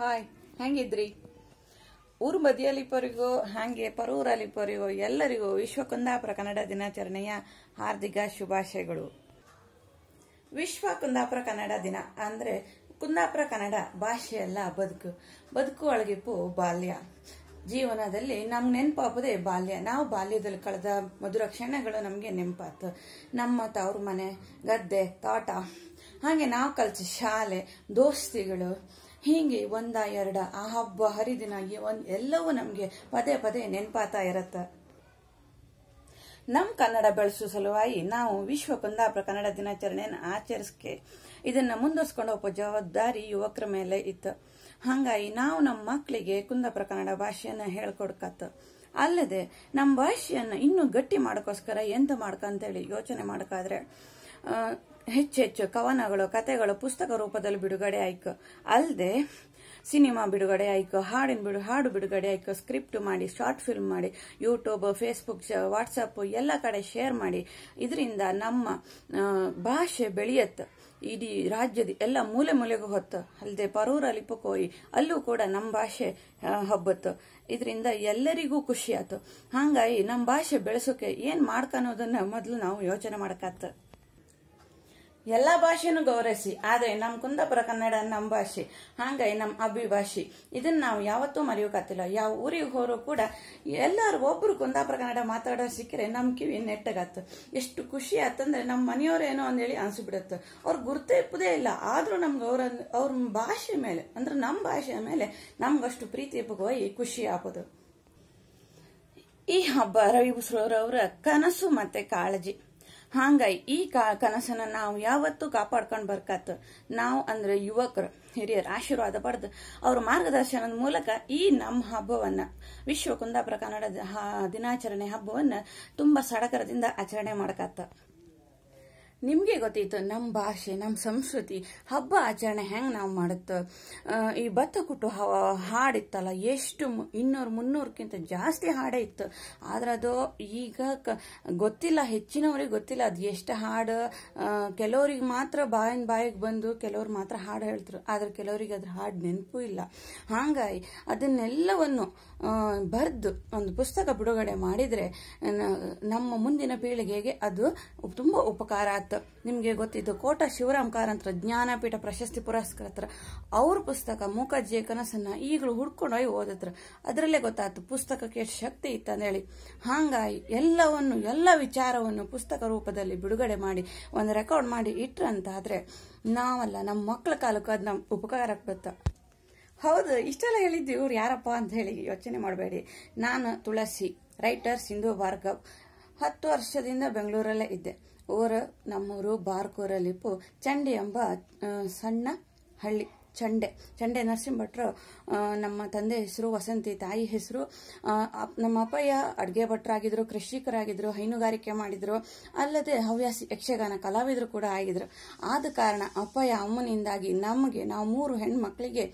hi ಹೆಂಗಿದ್ರಿ ಊರು ಬದಿಯಲಿಪರಿಗೂ ಹಾಗೆ ಪರೂರಲಿಪರಿಗೂ ಎಲ್ಲರಿಗೂ ವಿಶ್ವ ಕುಂದಾಪುರ ಕನ್ನಡ ದಿನಾಚರಣೆಯ ಹಾರ್ದಿಕ ಶುಭಾಶಯಗಳು ವಿಶ್ವ ಕುಂದಾಪುರ ಕನ್ನಡ ದಿನ ಅಂದರೆ ಕುಂದಾಪುರ ಕನ್ನಡ ಭಾಷೆಯಲ್ಲ ಬದುಕು ಬದುಕು ಒಳಗಿಪ್ಪು ಬಾಲ್ಯ ಜೀವನದಲ್ಲಿ ನಮ್ಗೆ ನೆನಪಾಗೋದೇ ಬಾಲ್ಯ ನಾವು ಬಾಲ್ಯದಲ್ಲಿ ಕಳೆದ ಮಧುರ ಕ್ಷಣಗಳು ನಮಗೆ ನೆನಪಾತು ನಮ್ಮ ತವ್ರ ಮನೆ ಗದ್ದೆ ತೋಟ ಹಾಗೆ ನಾವು ಕಲಿತ ಶಾಲೆ ದೋಸ್ತಿಗಳು ಹೀಗೆ ಒಂದ ಎರಡ ಆ ಹಬ್ಬ ಹರಿದಿನಾಗಿ ಒಂದು ಎಲ್ಲವೂ ನಮಗೆ ಪದೇ ಪದೇ ನೆನಪಾತಾ ಇರತ್ತ ನಮ್ಮ ಕನ್ನಡ ಬೆಳೆಸೋ ಸಲುವಾಗಿ ನಾವು ವಿಶ್ವ ಕುಂದಾಪ್ರ ಕನ್ನಡ ದಿನಾಚರಣೆಯನ್ನು ಆಚರಿಸ್ಕೆ ಇದನ್ನು ಮುಂದುವರ್ಸ್ಕೊಂಡು ಒಬ್ಬ ಜವಾಬ್ದಾರಿ ಯುವಕರ ಮೇಲೆ ಇತ್ತು ಹಾಗಾಗಿ ನಾವು ನಮ್ಮ ಮಕ್ಕಳಿಗೆ ಕುಂದಾಪುರ ಕನ್ನಡ ಭಾಷೆಯನ್ನು ಹೇಳ್ಕೊಡ್ಕತ್ತು ಅಲ್ಲದೆ ನಮ್ಮ ಭಾಷೆಯನ್ನು ಇನ್ನೂ ಗಟ್ಟಿ ಮಾಡೋಕ್ಕೋಸ್ಕರ ಎಂತ ಮಾಡ್ಕ ಅಂತೇಳಿ ಯೋಚನೆ ಮಾಡಕಾದ್ರೆ ಹೆಚ್ಚೆಚ್ಚು ಕವನಗಳು ಕತೆಗಳು ಪುಸ್ತಕ ರೂಪದಲ್ಲಿ ಬಿಡುಗಡೆ ಆಯ್ತು ಅಲ್ಲದೆ ಸಿನಿಮಾ ಬಿಡುಗಡೆ ಆಯ್ಕೆ ಹಾಡಿನ ಬಿಡು ಹಾಡು ಬಿಡುಗಡೆ ಆಯ್ತು ಸ್ಕ್ರಿಪ್ಟ್ ಮಾಡಿ ಶಾರ್ಟ್ ಫಿಲ್ಮ್ ಮಾಡಿ ಯೂಟ್ಯೂಬ್ ಫೇಸ್ಬುಕ್ ವಾಟ್ಸಪ್ ಎಲ್ಲ ಕಡೆ ಶೇರ್ ಮಾಡಿ ಇದರಿಂದ ನಮ್ಮ ಭಾಷೆ ಬೆಳೆಯತ್ತ ಇಡೀ ರಾಜ್ಯದ ಎಲ್ಲ ಮೂಲೆ ಮೂಲೆಗೂ ಹೊತ್ತು ಅಲ್ಲದೆ ಪರೂರ ಪುಕೋಯಿ ಅಲ್ಲೂ ಕೂಡ ನಮ್ಮ ಭಾಷೆ ಹಬ್ಬತ್ತು ಇದರಿಂದ ಎಲ್ಲರಿಗೂ ಖುಷಿ ಆಯ್ತು ಹಾಗಾಗಿ ನಮ್ಮ ಭಾಷೆ ಬೆಳೆಸೋಕೆ ಏನು ಮಾಡ್ಕನ್ನೋದನ್ನ ಮೊದಲು ನಾವು ಯೋಚನೆ ಮಾಡಕತ್ತ ಎಲ್ಲ ಭಾಷೆನೂ ಗೌರವಿಸಿ ಆದರೆ ನಮ್ಮ ಕುಂದಾಪುರ ಕನ್ನಡ ನಮ್ಮ ಭಾಷೆ ಹಾಗಾಗಿ ನಮ್ಮ ಅಭಿಭಾಷೆ ಇದನ್ನು ನಾವು ಯಾವತ್ತೂ ಮರೆಯೋಕ್ಕಾಗ್ತಿಲ್ಲ ಯಾವ ಊರಿಗೆ ಹೋರು ಕೂಡ ಎಲ್ಲರೂ ಒಬ್ಬರು ಕುಂದಾಪುರ ಕನ್ನಡ ಮಾತಾಡೋ ಸಿಕ್ಕರೆ ನಮ್ಮ ಕಿವಿ ನೆಟ್ಟಗಾತು ಎಷ್ಟು ಖುಷಿ ಆತಂದ್ರೆ ನಮ್ಮ ಮನೆಯವರೇನೋ ಅಂದೇಳಿ ಅನಿಸ್ಬಿಡುತ್ತೆ ಅವ್ರು ಗುರುತಿಪ್ಪದೇ ಇಲ್ಲ ಆದರೂ ನಮ್ಗೆ ಅವ್ರ ಅವ್ರ ಭಾಷೆ ಮೇಲೆ ಅಂದ್ರೆ ನಮ್ಮ ಭಾಷೆಯ ಮೇಲೆ ನಮ್ಗಷ್ಟು ಪ್ರೀತಿ ಹೋಗಿ ಖುಷಿ ಆಗೋದು ಈ ಹಬ್ಬ ರವಿ ಉಸ್ರೋರವರ ಕನಸು ಮತ್ತೆ ಕಾಳಜಿ ಹಾಂಗಾಗಿ ಈ ಕನಸನ್ನ ನಾವು ಯಾವತ್ತೂ ಕಾಪಾಡ್ಕೊಂಡ್ ಬರ್ಕತ್ ನಾವು ಅಂದ್ರೆ ಯುವಕರು ಹಿರಿಯರ ಆಶೀರ್ವಾದ ಪಡೆದು ಅವ್ರ ಮಾರ್ಗದರ್ಶನದ ಮೂಲಕ ಈ ನಮ್ಮ ಹಬ್ಬವನ್ನ ವಿಶ್ವ ಕುಂದಾಪುರ ಕನ್ನಡ ದಿನಾಚರಣೆ ಹಬ್ಬವನ್ನ ತುಂಬಾ ಸಡಕರದಿಂದ ಆಚರಣೆ ಮಾಡಕತ್ತ ನಿಮಗೆ ಗೊತ್ತಿತ್ತು ನಮ್ಮ ಭಾಷೆ ನಮ್ಮ ಸಂಸ್ಕೃತಿ ಹಬ್ಬ ಆಚರಣೆ ಹೆಂಗೆ ನಾವು ಮಾಡುತ್ತೆ ಈ ಭತ್ತ ಕುಟ್ಟು ಹಾಡಿತ್ತಲ್ಲ ಎಷ್ಟು ಇನ್ನೂರು ಮುನ್ನೂರಕ್ಕಿಂತ ಜಾಸ್ತಿ ಹಾಡೇ ಇತ್ತು ಆದ್ರೆ ಅದು ಈಗ ಗೊತ್ತಿಲ್ಲ ಹೆಚ್ಚಿನವ್ರಿಗೆ ಗೊತ್ತಿಲ್ಲ ಅದು ಎಷ್ಟು ಹಾಡು ಕೆಲವ್ರಿಗೆ ಮಾತ್ರ ಬಾಯಿನ ಬಾಯಿಗೆ ಬಂದು ಕೆಲವ್ರು ಮಾತ್ರ ಹಾಡು ಹೇಳ್ತರು ಆದ್ರೆ ಕೆಲವರಿಗೆ ಅದ್ರ ಹಾಡು ನೆನಪು ಇಲ್ಲ ಹಾಗಾಗಿ ಅದನ್ನೆಲ್ಲವನ್ನು ಬರೆದು ಒಂದು ಪುಸ್ತಕ ಬಿಡುಗಡೆ ಮಾಡಿದರೆ ನಮ್ಮ ಮುಂದಿನ ಪೀಳಿಗೆಗೆ ಅದು ತುಂಬ ಉಪಕಾರ ಆಗ್ತದೆ ಕಾರಂತ್ ನಿಮಗೆ ಗೊತ್ತಿದ್ದು ಕೋಟ ಶಿವರಾಮ್ ಕಾರಂತ್ರ ಜ್ಞಾನಪೀಠ ಪ್ರಶಸ್ತಿ ಪುರಸ್ಕೃತರ ಅವ್ರ ಪುಸ್ತಕ ಮೂಕಜ್ಜಿಯ ಕನಸನ್ನ ಈಗಲೂ ಹುಡ್ಕೊಂಡೋಗಿ ಓದತ್ರ ಅದರಲ್ಲೇ ಗೊತ್ತಾಯ್ತು ಪುಸ್ತಕಕ್ಕೆ ಎಷ್ಟು ಶಕ್ತಿ ಹೇಳಿ ಹಾಂಗಾಯಿ ಎಲ್ಲವನ್ನು ಎಲ್ಲ ವಿಚಾರವನ್ನು ಪುಸ್ತಕ ರೂಪದಲ್ಲಿ ಬಿಡುಗಡೆ ಮಾಡಿ ಒಂದು ರೆಕಾರ್ಡ್ ಮಾಡಿ ಆದ್ರೆ ನಾವಲ್ಲ ನಮ್ಮ ಮಕ್ಕಳ ಕಾಲಕ್ಕೂ ಅದು ನಮ್ ಉಪಕಾರ ಹೌದು ಇಷ್ಟೆಲ್ಲ ಹೇಳಿದ್ದು ಇವ್ರು ಯಾರಪ್ಪ ಅಂತ ಹೇಳಿ ಯೋಚನೆ ಮಾಡಬೇಡಿ ನಾನು ತುಳಸಿ ರೈಟರ್ ಸಿಂಧು ಭಾರ್ಗವ್ ಹತ್ತು ವರ್ಷದಿಂದ ಬೆಂಗಳೂರಲ್ಲೇ ಇದ್ದೆ ಊರು ನಮ್ಮೂರು ಬಾರ್ಕೂರಲ್ಲಿಪ್ಪು ಚಂಡಿ ಎಂಬ ಸಣ್ಣ ಹಳ್ಳಿ ಚಂಡೆ ಚಂಡೆ ನರಸಿಂಹಭಟ್ರು ನಮ್ಮ ತಂದೆ ಹೆಸರು ವಸಂತಿ ತಾಯಿ ಹೆಸರು ನಮ್ಮ ಅಪ್ಪಯ್ಯ ಅಡುಗೆ ಭಟ್ರಾಗಿದ್ದರು ಕೃಷಿಕರಾಗಿದ್ದರು ಹೈನುಗಾರಿಕೆ ಮಾಡಿದರು ಅಲ್ಲದೆ ಹವ್ಯಾಸಿ ಯಕ್ಷಗಾನ ಕಲಾವಿದರು ಕೂಡ ಆಗಿದ್ರು ಆದ ಕಾರಣ ಅಪ್ಪಯ್ಯ ಅಮ್ಮನಿಂದಾಗಿ ನಮಗೆ ನಾವು ಮೂರು ಹೆಣ್ಮಕ್ಳಿಗೆ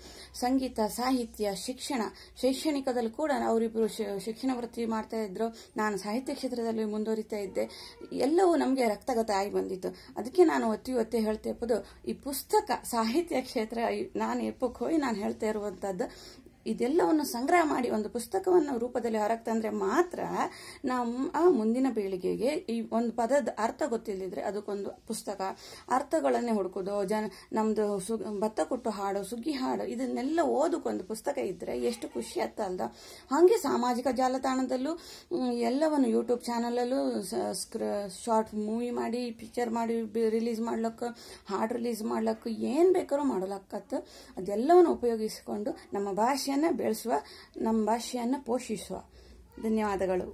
ಸಂಗೀತ ಸಾಹಿತ್ಯ ಶಿಕ್ಷಣ ಶೈಕ್ಷಣಿಕದಲ್ಲಿ ಕೂಡ ಅವರಿಬ್ಬರು ಶಿಕ್ಷಣ ವೃತ್ತಿ ಮಾಡ್ತಾ ಇದ್ರು ನಾನು ಸಾಹಿತ್ಯ ಕ್ಷೇತ್ರದಲ್ಲಿ ಮುಂದುವರಿತಾ ಇದ್ದೆ ಎಲ್ಲವೂ ನಮಗೆ ರಕ್ತಗತ ಆಗಿ ಬಂದಿತ್ತು ಅದಕ್ಕೆ ನಾನು ಒತ್ತಿ ಒತ್ತಿ ಹೇಳ್ತಾ ಈ ಪುಸ್ತಕ ಸಾಹಿತ್ಯ ಕ್ಷೇತ್ರ ನಾನು ಎಪ್ಪಕ್ಕೆ ಹೋಗಿ ನಾನು ಹೇಳ್ತಾ ಇರುವಂಥದ್ದು ಇದೆಲ್ಲವನ್ನು ಸಂಗ್ರಹ ಮಾಡಿ ಒಂದು ಪುಸ್ತಕವನ್ನು ರೂಪದಲ್ಲಿ ಹೊರಗೆ ತಂದ್ರೆ ಮಾತ್ರ ನಮ್ಮ ಮುಂದಿನ ಪೀಳಿಗೆಗೆ ಈ ಒಂದು ಪದದ ಅರ್ಥ ಗೊತ್ತಿಲ್ಲದಿದ್ರೆ ಅದಕ್ಕೊಂದು ಪುಸ್ತಕ ಅರ್ಥಗಳನ್ನೇ ಹುಡುಕೋದು ಜನ ನಮ್ಮದು ಸು ಭತ್ತ ಕೊಟ್ಟು ಹಾಡು ಸುಗ್ಗಿ ಹಾಡು ಇದನ್ನೆಲ್ಲ ಓದಕ್ಕೊಂದು ಪುಸ್ತಕ ಇದ್ದರೆ ಎಷ್ಟು ಖುಷಿ ಅಲ್ದ ಹಾಗೆ ಸಾಮಾಜಿಕ ಜಾಲತಾಣದಲ್ಲೂ ಎಲ್ಲವನ್ನು ಯೂಟ್ಯೂಬ್ ಚಾನಲಲ್ಲೂ ಶಾರ್ಟ್ ಮೂವಿ ಮಾಡಿ ಪಿಕ್ಚರ್ ಮಾಡಿ ರಿಲೀಸ್ ಮಾಡ್ಲಕ್ಕ ಹಾಡು ರಿಲೀಸ್ ಮಾಡ್ಲಿಕ್ಕೆ ಏನು ಬೇಕಾದ್ರೂ ಮಾಡಲಕ್ಕತ್ತು ಅದೆಲ್ಲವನ್ನು ಉಪಯೋಗಿಸಿಕೊಂಡು ನಮ್ಮ ಭಾಷೆ ಭಾಷೆಯನ್ನು ಬೆಳೆಸುವ ನಮ್ಮ ಭಾಷೆಯನ್ನು ಪೋಷಿಸುವ ಧನ್ಯವಾದಗಳು